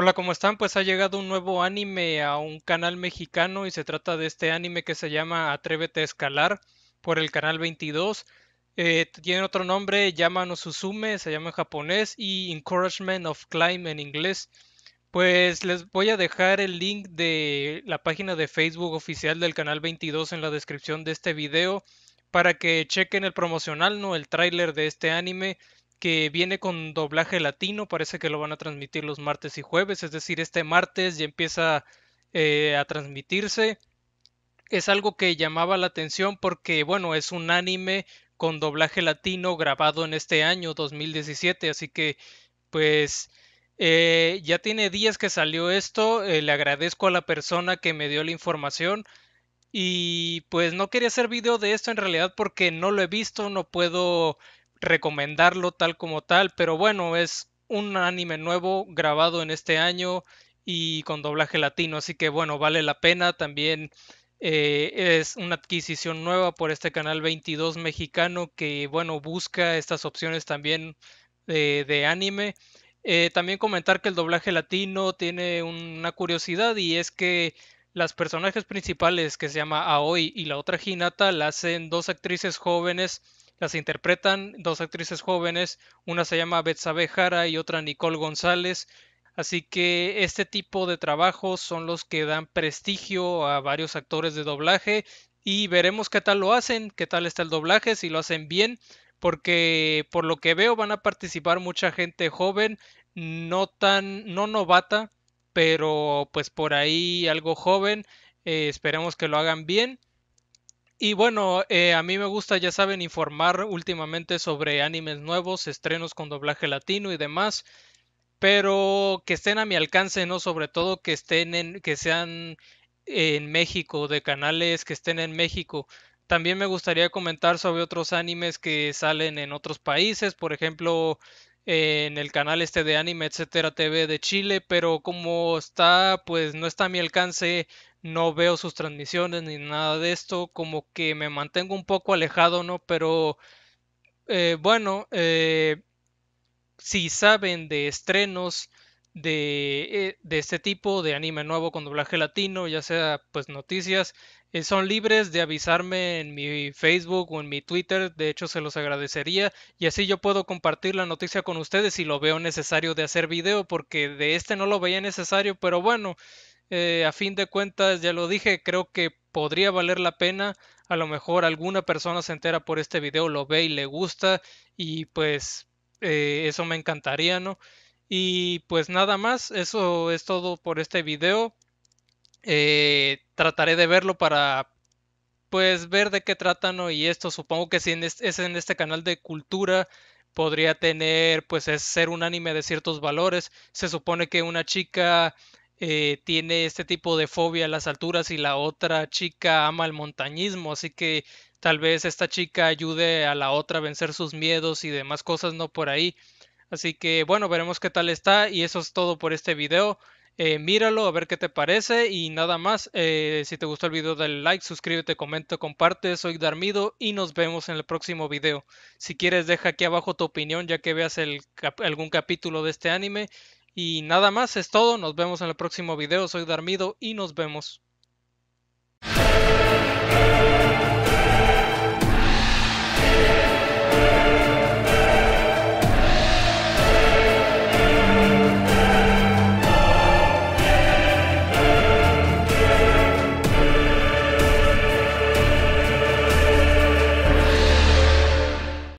Hola, ¿cómo están? Pues ha llegado un nuevo anime a un canal mexicano y se trata de este anime que se llama Atrévete a Escalar por el canal 22. Eh, tiene otro nombre, Yamano Susume, se llama en japonés, y Encouragement of Climb en inglés. Pues les voy a dejar el link de la página de Facebook oficial del canal 22 en la descripción de este video para que chequen el promocional, ¿no? El tráiler de este anime que viene con doblaje latino, parece que lo van a transmitir los martes y jueves, es decir, este martes ya empieza eh, a transmitirse. Es algo que llamaba la atención porque, bueno, es un anime con doblaje latino grabado en este año 2017, así que, pues, eh, ya tiene días que salió esto, eh, le agradezco a la persona que me dio la información. Y pues no quería hacer video de esto en realidad porque no lo he visto, no puedo recomendarlo tal como tal, pero bueno, es un anime nuevo grabado en este año y con doblaje latino, así que bueno, vale la pena también. Eh, es una adquisición nueva por este canal 22 mexicano que, bueno, busca estas opciones también de, anime. Eh, también comentar que el doblaje latino tiene una curiosidad y es que las personajes principales que se llama Aoi y la otra Hinata la hacen dos actrices jóvenes las interpretan dos actrices jóvenes, una se llama Betsabe Jara y otra Nicole González. Así que este tipo de trabajos son los que dan prestigio a varios actores de doblaje y veremos qué tal lo hacen, qué tal está el doblaje, si lo hacen bien, porque por lo que veo van a participar mucha gente joven, no tan, no novata, pero pues por ahí algo joven. Eh, esperemos que lo hagan bien y bueno, eh, a mí me gusta, ya saben, informar últimamente sobre animes nuevos, estrenos con doblaje latino y demás, pero que estén a mi alcance, ¿no? Sobre todo que estén en, que sean en México, de canales que estén en México. También me gustaría comentar sobre otros animes que salen en otros países, por ejemplo, en el canal este de anime, etcétera, TV de Chile, pero como está, pues no está a mi alcance, no veo sus transmisiones ni nada de esto, como que me mantengo un poco alejado, ¿no? Pero eh, bueno, eh, si saben de estrenos, de, eh, de, este tipo de anime nuevo con doblaje latino, ya sea pues noticias, eh, son libres de avisarme en mi Facebook o en mi Twitter, de hecho se los agradecería y así yo puedo compartir la noticia con ustedes si lo veo necesario de hacer video porque de este no lo veía necesario, pero bueno, eh, a fin de cuentas ya lo dije, creo que podría valer la pena, a lo mejor alguna persona se entera por este video, lo ve y le gusta y pues eso me encantaría, ¿no? Y pues nada más, eso es todo por este video. Eh, trataré de verlo para pues ver de qué tratan y esto supongo que si es en este canal de cultura podría tener pues es ser un anime de ciertos valores. Se supone que una chica eh, tiene este tipo de fobia a las alturas y la otra chica ama el montañismo, así que tal vez esta chica ayude a la otra a vencer sus miedos y demás cosas, ¿no? Por ahí. Así que bueno, veremos qué tal está y eso es todo por este video. Eh, míralo a ver qué te parece y nada más. Eh, si te gustó el video dale like, suscríbete, comenta, comparte. Soy Darmido y nos vemos en el próximo video. Si quieres deja aquí abajo tu opinión ya que veas algún capítulo de este anime. Y nada más, es todo. Nos vemos en el próximo video. Soy Darmido y nos vemos.